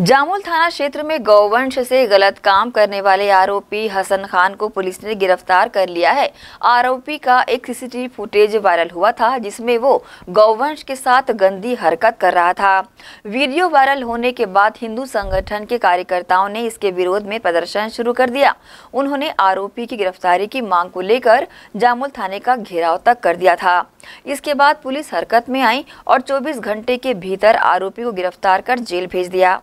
जामुल थाना क्षेत्र में गौवंश से गलत काम करने वाले आरोपी हसन खान को पुलिस ने गिरफ्तार कर लिया है आरोपी का एक सीसीटीवी फुटेज वायरल हुआ था जिसमें वो गौवंश के साथ गंदी हरकत कर रहा था वीडियो वायरल होने के बाद हिंदू संगठन के कार्यकर्ताओं ने इसके विरोध में प्रदर्शन शुरू कर दिया उन्होंने आरोपी की गिरफ्तारी की मांग को लेकर जामुल थाने का घेराव तक कर दिया था इसके बाद पुलिस हरकत में आई और चौबीस घंटे के भीतर आरोपी को गिरफ्तार कर जेल भेज दिया